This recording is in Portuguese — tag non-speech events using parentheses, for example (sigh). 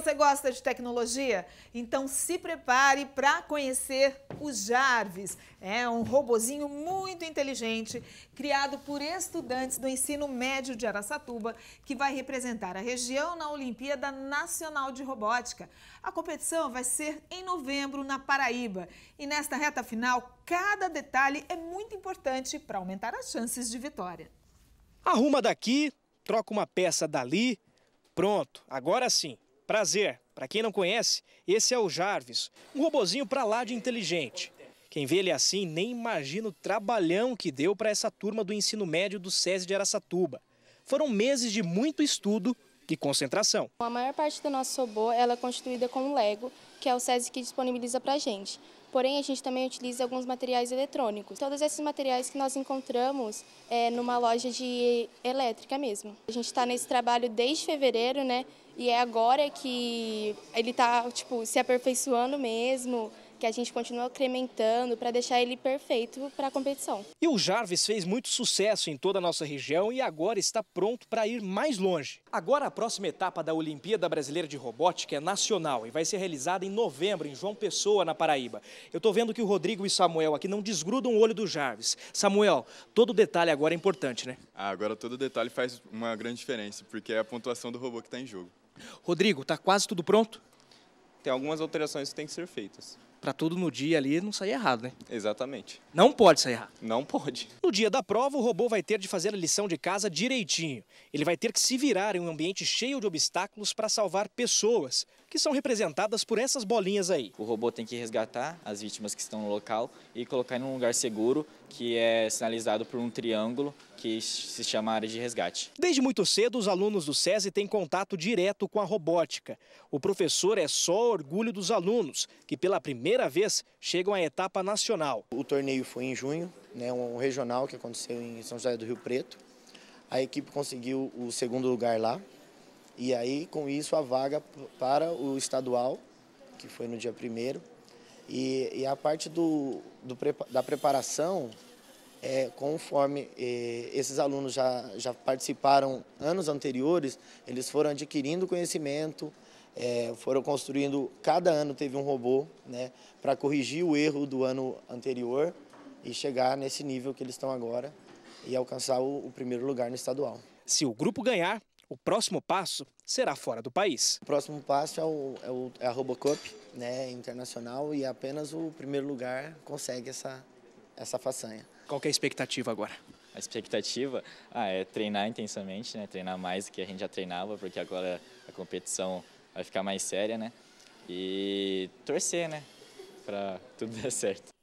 você gosta de tecnologia? Então se prepare para conhecer o Jarvis. É um robozinho muito inteligente, criado por estudantes do ensino médio de Araçatuba, que vai representar a região na Olimpíada Nacional de Robótica. A competição vai ser em novembro na Paraíba. E nesta reta final, cada detalhe é muito importante para aumentar as chances de vitória. Arruma daqui, troca uma peça dali. Pronto, agora sim. Prazer, para quem não conhece, esse é o Jarvis, um robozinho para lá de inteligente. Quem vê ele assim nem imagina o trabalhão que deu para essa turma do ensino médio do SESI de Aracatuba. Foram meses de muito estudo e concentração. A maior parte do nosso robô ela é constituída com o Lego, que é o SESI que disponibiliza para gente. Porém, a gente também utiliza alguns materiais eletrônicos. Todos esses materiais que nós encontramos é, numa loja de elétrica mesmo. A gente está nesse trabalho desde fevereiro, né? E é agora que ele está tipo, se aperfeiçoando mesmo que a gente continua incrementando para deixar ele perfeito para a competição. E o Jarvis fez muito sucesso em toda a nossa região e agora está pronto para ir mais longe. Agora a próxima etapa da Olimpíada Brasileira de Robótica é nacional e vai ser realizada em novembro em João Pessoa, na Paraíba. Eu estou vendo que o Rodrigo e Samuel aqui não desgrudam o olho do Jarvis. Samuel, todo detalhe agora é importante, né? Ah, agora todo detalhe faz uma grande diferença, porque é a pontuação do robô que está em jogo. Rodrigo, está quase tudo pronto? tem algumas alterações que têm que ser feitas. Para tudo no dia ali não sair errado, né? Exatamente. Não pode sair errado. Não pode. No dia da prova, o robô vai ter de fazer a lição de casa direitinho. Ele vai ter que se virar em um ambiente cheio de obstáculos para salvar pessoas, que são representadas por essas bolinhas aí. O robô tem que resgatar as vítimas que estão no local e colocar em um lugar seguro, que é sinalizado por um triângulo que se chama área de resgate. Desde muito cedo, os alunos do SESI têm contato direto com a robótica. O professor é só orgulho dos alunos, que pela primeira vez chegam à etapa nacional. O torneio foi em junho, né, um regional que aconteceu em São José do Rio Preto. A equipe conseguiu o segundo lugar lá. E aí, com isso, a vaga para o estadual, que foi no dia primeiro. E, e a parte do, do, da preparação, é, conforme é, esses alunos já, já participaram anos anteriores, eles foram adquirindo conhecimento, é, foram construindo, cada ano teve um robô né, para corrigir o erro do ano anterior e chegar nesse nível que eles estão agora e alcançar o, o primeiro lugar no estadual. Se o grupo ganhar, o próximo passo será fora do país. O próximo passo é, o, é, o, é a Robocup né, internacional e apenas o primeiro lugar consegue essa, essa façanha. Qual é a expectativa agora? A expectativa ah, é treinar intensamente, né, treinar mais do que a gente já treinava, porque agora a competição vai ficar mais séria, né? E torcer, né? Para tudo (laughs) dar certo.